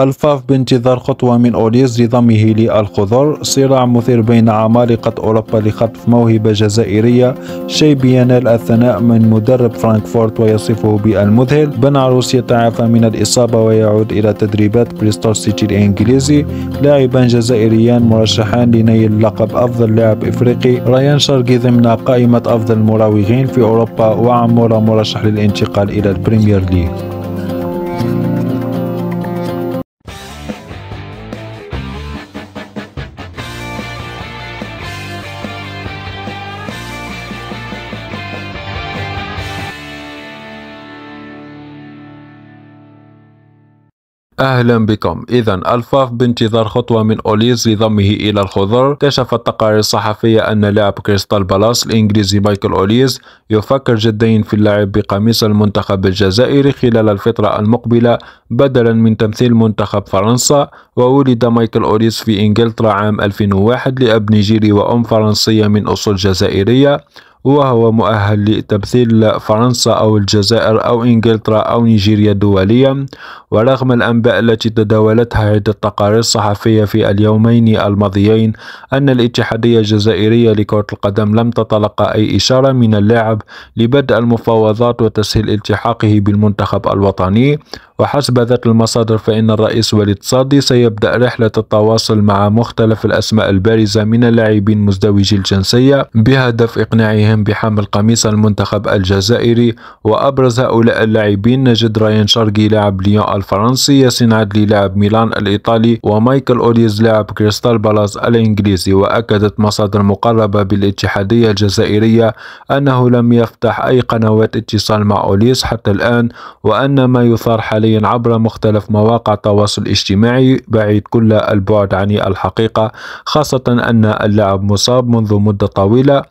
الفاف بانتظار خطوة من أوليز لضمه للخضر صراع مثير بين عمالقة أوروبا لخطف موهبة جزائرية شيء بينال الثناء من مدرب فرانكفورت ويصفه بالمذهل بن عروس يتعافى من الإصابة ويعود إلى تدريبات بريستول سيتي الإنجليزي لاعبان جزائريان مرشحان لنيل لقب أفضل لاعب إفريقي ريان شرقي ضمن قائمة أفضل المراوغين في أوروبا وعمورة مرشح للانتقال إلى البريمير ليج أهلا بكم إذا الفاف بانتظار خطوة من أوليز لضمه إلى الخضر كشفت تقارير صحفية أن لاعب كريستال بالاس الإنجليزي مايكل أوليز يفكر جدين في اللعب بقميص المنتخب الجزائري خلال الفترة المقبلة بدلا من تمثيل منتخب فرنسا وولد مايكل أوليز في إنجلترا عام 2001 لأب نيجيري وأم فرنسية من أصول جزائرية وهو مؤهل لتمثيل فرنسا أو الجزائر أو إنجلترا أو نيجيريا دوليا ورغم الأنباء التي تداولتها عدة تقارير صحفية في اليومين الماضيين أن الاتحادية الجزائرية لكرة القدم لم تتلقى أي إشارة من اللاعب لبدء المفاوضات وتسهيل التحاقه بالمنتخب الوطني وحسب ذات المصادر فإن الرئيس وليد صادي سيبدأ رحلة التواصل مع مختلف الأسماء البارزة من اللاعبين مزدوجي الجنسية بهدف إقناعهم بهم بحمل قميص المنتخب الجزائري وأبرز هؤلاء اللاعبين نجد رايان شارجي لاعب ليون الفرنسي ياسين عدلي لاعب ميلان الإيطالي ومايكل أوليز لاعب كريستال بالاس الإنجليزي وأكدت مصادر مقربة بالاتحادية الجزائرية أنه لم يفتح أي قنوات اتصال مع أوليز حتى الآن وأن ما يثار حاليا عبر مختلف مواقع التواصل الاجتماعي بعيد كل البعد عن الحقيقة خاصة أن اللاعب مصاب منذ مدة طويلة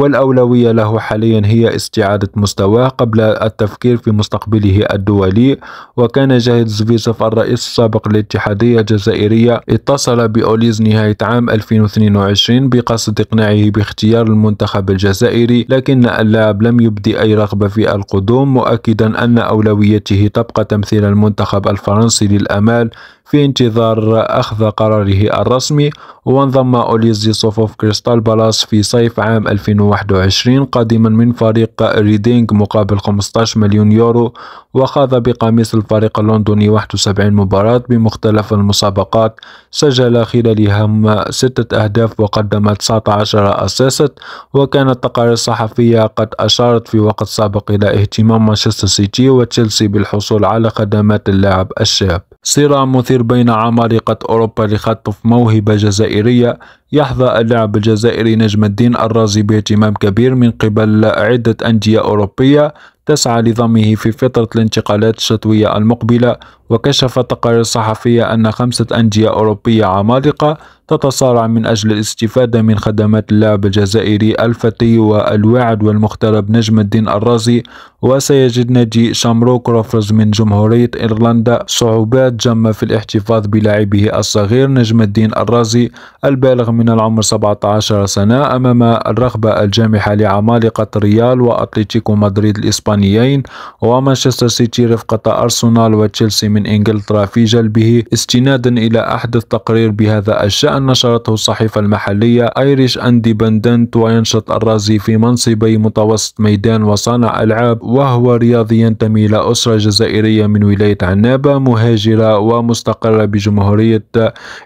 والأولوية له حاليا هي استعادة مستواه قبل التفكير في مستقبله الدولي وكان جاهد زفيزف الرئيس السابق للاتحادية الجزائرية اتصل بأوليز نهاية عام 2022 بقصد إقناعه باختيار المنتخب الجزائري لكن اللاعب لم يبدي أي رغبة في القدوم مؤكدا أن أولويته تبقى تمثيل المنتخب الفرنسي للأمال في انتظار أخذ قراره الرسمي وانضم أوليزي صفوف كريستال بالاس في صيف عام 2021 قادما من فريق ريدينغ مقابل 15 مليون يورو وخاض بقميص الفريق اللندني 71 مباراة بمختلف المسابقات سجل خلالها ستة أهداف وقدم 19 أسيست وكانت التقارير الصحفية قد أشارت في وقت سابق إلى اهتمام مانشستر سيتي وتشيلسي بالحصول على خدمات اللاعب الشاب صراع مثير الأخير بين عمالقة أوروبا لخطف موهبة جزائرية يحظى اللاعب الجزائري نجم الدين الرازي باهتمام كبير من قبل عدة أندية أوروبية تسعى لضمه في فترة الانتقالات الشتوية المقبلة وكشف تقارير صحفية أن خمسة أندية أوروبية عمالقة تتصارع من أجل الاستفادة من خدمات اللاعب الجزائري الفتي والواعد والمغترب نجم الدين الرازي وسيجد نادي شامروك رفرز من جمهورية إيرلندا صعوبات جمة في الاحتفاظ بلاعبه الصغير نجم الدين الرازي البالغ من العمر 17 سنة أمام الرغبة الجامحة لعمالقة ريال وأتلتيكو مدريد الإسبانيين ومانشستر سيتي رفقة أرسنال وتشيلسي من إنجلترا في جلبه استنادا إلى أحدث تقرير بهذا الشأن أن نشرته الصحيفة المحلية ايريش اندبندنت وينشط الرازي في منصبي متوسط ميدان وصانع ألعاب وهو رياضي ينتمي إلى أسرة جزائرية من ولاية عنابة مهاجرة ومستقرة بجمهورية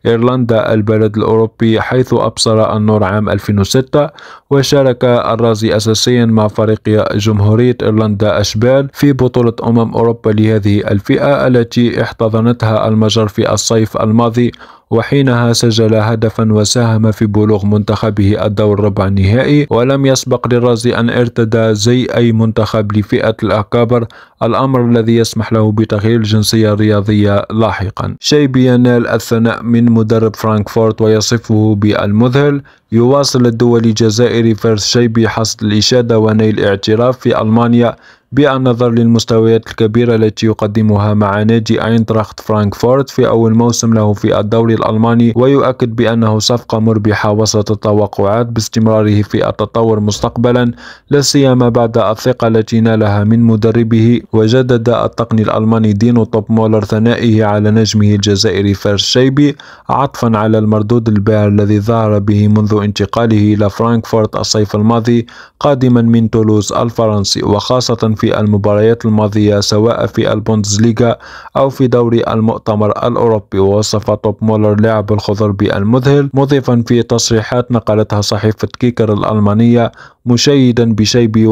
إيرلندا البلد الأوروبي حيث أبصر النور عام 2006 وشارك الرازي أساسيا مع فريق جمهورية إيرلندا أشبال في بطولة أمم أوروبا لهذه الفئة التي احتضنتها المجر في الصيف الماضي وحينها سجل هدفا وساهم في بلوغ منتخبه الدور ربع النهائي ولم يسبق للرازي أن ارتدى زي أي منتخب لفئة الأكابر الأمر الذي يسمح له بتغيير الجنسية الرياضية لاحقا شيبي ينال الثناء من مدرب فرانكفورت ويصفه بالمذهل يواصل الدولي الجزائري فارس شيبي حصد الإشادة ونيل اعتراف في ألمانيا بالنظر للمستويات الكبيرة التي يقدمها مع نادي اينتراخت فرانكفورت في أول موسم له في الدوري الألماني ويؤكد بأنه صفقة مربحة وسط التوقعات باستمراره في التطور مستقبلا لا سيما بعد الثقة التي نالها من مدربه وجدد التقني الألماني دينو توب مولر ثنائه على نجمه الجزائري فارس شيبي عطفا على المردود الباهر الذي ظهر به منذ انتقاله إلى فرانكفورت الصيف الماضي قادما من تولوز الفرنسي وخاصة في في المباريات الماضية سواء في البوندزليغا أو في دوري المؤتمر الأوروبي ووصف توب مولر لاعب الخضر بالمذهل مضيفا في تصريحات نقلتها صحيفة كيكر الألمانية مشيدا بشيبي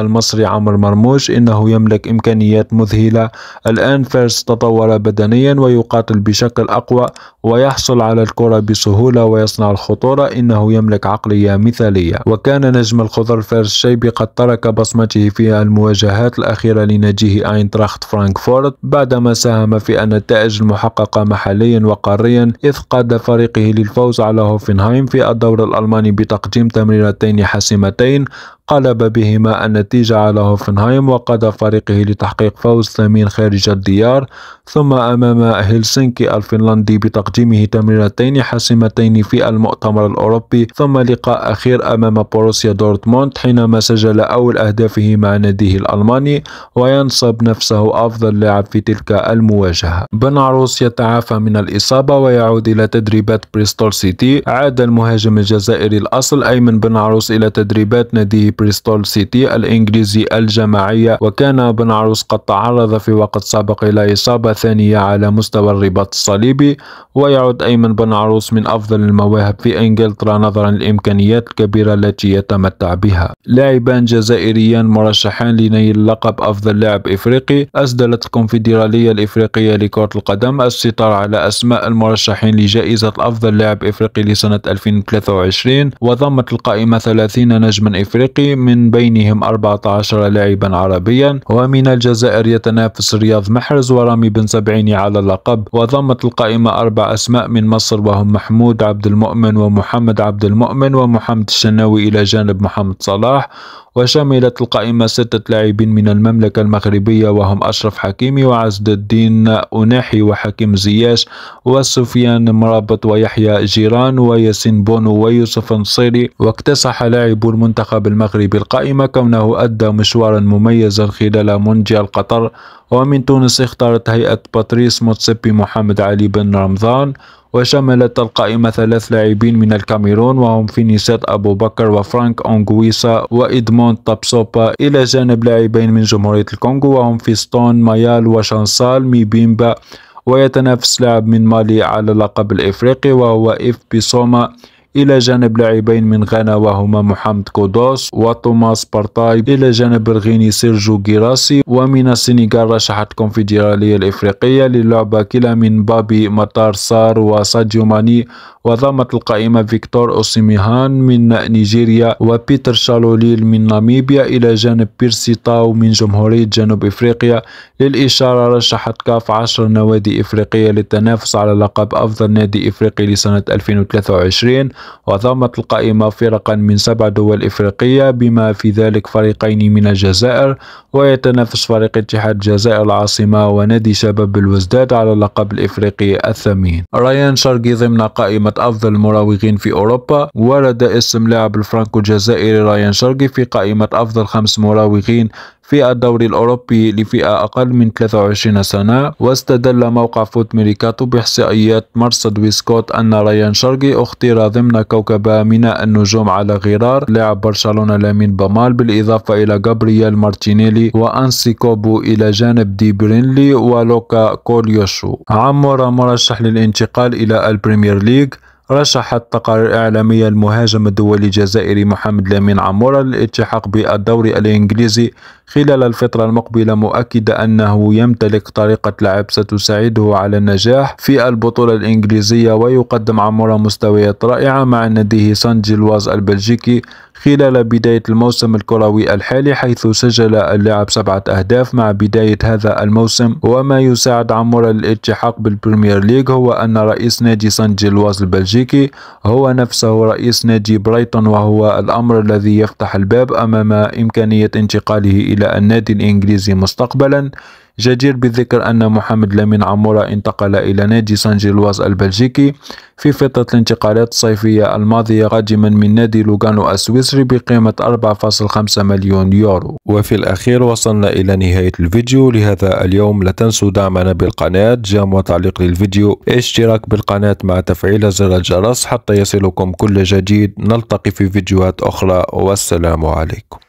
المصري عمر مرموش إنه يملك إمكانيات مذهلة الآن فيرس تطور بدنيا ويقاتل بشكل أقوى ويحصل على الكرة بسهولة ويصنع الخطورة إنه يملك عقلية مثالية وكان نجم الخضر فارس شيبي قد ترك بصمته في المواجهة المواجهات الأخيرة لنجيه أينتراخت فرانكفورت بعدما ساهم في النتائج المحققة محليا وقاريا إذ قاد فريقه للفوز على هوفنهايم في الدور الألماني بتقديم تمريرتين حاسمتين قلب بهما النتيجة على هوفنهايم وقاد فريقه لتحقيق فوز ثمين خارج الديار ثم أمام هلسنكي الفنلندي بتقديمه تمريرتين حاسمتين في المؤتمر الأوروبي ثم لقاء أخير أمام بوروسيا دورتموند حينما سجل أول أهدافه مع ناديه الألماني وينصب نفسه أفضل لاعب في تلك المواجهة عروس يتعافى من الإصابة ويعود إلى تدريبات بريستول سيتي عاد المهاجم الجزائري الأصل أيمن عروس إلى تدريبات ناديه بريستول سيتي الإنجليزي الجماعية وكان بن عروس قد تعرض في وقت سابق إلى إصابة ثانية على مستوى الرباط الصليبي ويعد أيمن بن عروس من أفضل المواهب في إنجلترا نظرا للإمكانيات الكبيرة التي يتمتع بها لاعبان جزائريان مرشحان لنيل لقب أفضل لاعب إفريقي أسدلت الكونفدرالية الإفريقية لكرة القدم السيطرة على أسماء المرشحين لجائزة أفضل لاعب إفريقي لسنة 2023 وضمت القائمة 30 نجما إفريقي من بينهم 14 لاعبا عربيا ومن الجزائر يتنافس رياض محرز ورامي بن سبعيني على اللقب وضمت القائمة أربع أسماء من مصر وهم محمود عبد المؤمن ومحمد عبد المؤمن ومحمد الشناوي إلى جانب محمد صلاح وشملت القائمة ستة لاعبين من المملكة المغربية وهم أشرف حكيمي وعزد الدين أناحي وحكيم زياش وسفيان مرابط ويحيى جيران وياسين بونو ويوسف نصيري واكتسح لاعب المنتخب المغربي القائمة كونه أدى مشوارا مميزا خلال مونديال قطر ومن تونس اختارت هيئة باتريس موتسيبي محمد علي بن رمضان وشملت القائمة ثلاث لاعبين من الكاميرون وهم فينيسات أبو بكر وفرانك أونغويسا وإدموند تابسوبا إلى جانب لاعبين من جمهورية الكونغو وهم فيستون مايال وشانسال ميبيمبا ويتنافس لاعب من مالي على اللقب الإفريقي وهو إف بيسوما إلى جانب لاعبين من غانا وهما محمد كودوس وتوماس بارتاي إلى جانب الغيني سيرجو جيراسي ومن السنغال رشحت الكونفدرالية الإفريقية للعبة كلا من بابي مطار سار وساديو ماني وضمت القائمة فيكتور أوسيميهان من نيجيريا وبيتر شالوليل من ناميبيا إلى جانب بيرسي تاو من جمهورية جنوب إفريقيا للإشارة رشحت كاف عشر نوادي إفريقية للتنافس على لقب أفضل نادي إفريقي لسنة 2023 وضمت القائمة فرقا من سبع دول إفريقية بما في ذلك فريقين من الجزائر ويتنافس فريق اتحاد الجزائر العاصمة ونادي شباب الوزداد على اللقب الإفريقي الثمين ريان شرقي ضمن قائمة أفضل المراوغين في أوروبا ورد اسم لاعب الفرنكو الجزائري ريان شرقي في قائمة أفضل خمس مراوغين في الدوري الأوروبي لفئة أقل من 23 سنة واستدل موقع فوت ميريكاتو بإحصائيات مرصد ويسكوت أن ريان شرقي اختير ضمن كوكب ميناء النجوم على غرار لاعب برشلونة لامين بامال بالإضافة إلى جابرييل مارتينيلي وأنسي كوبو إلى جانب دي برينلي ولوكا كوليوشو عمر مرشح للانتقال إلى البريمير ليج رشح التقارير الإعلامية المهاجم الدولي الجزائري محمد لامين عمورة للالتحاق بالدوري الإنجليزي خلال الفترة المقبلة مؤكدا أنه يمتلك طريقة لعب ستساعده على النجاح في البطولة الإنجليزية ويقدم عمورة مستويات رائعة مع ناديه سان جيلواز البلجيكي خلال بداية الموسم الكروي الحالي حيث سجل اللاعب سبعة أهداف مع بداية هذا الموسم وما يساعد عمر الالتحاق بالبريمير ليج هو أن رئيس نادي سان جيلواز البلجيكي هو نفسه رئيس نادي برايتون وهو الأمر الذي يفتح الباب أمام إمكانية انتقاله إلى النادي الإنجليزي مستقبلا جدير بالذكر أن محمد لامين عمورة انتقل إلى نادي سان جيلواز البلجيكي في فترة الانتقالات الصيفية الماضية قادما من نادي لوغانو السويسري بقيمة 4.5 مليون يورو وفي الأخير وصلنا إلى نهاية الفيديو لهذا اليوم لا تنسوا دعمنا بالقناة جام وتعليق للفيديو اشتراك بالقناة مع تفعيل زر الجرس حتى يصلكم كل جديد نلتقي في فيديوهات أخرى والسلام عليكم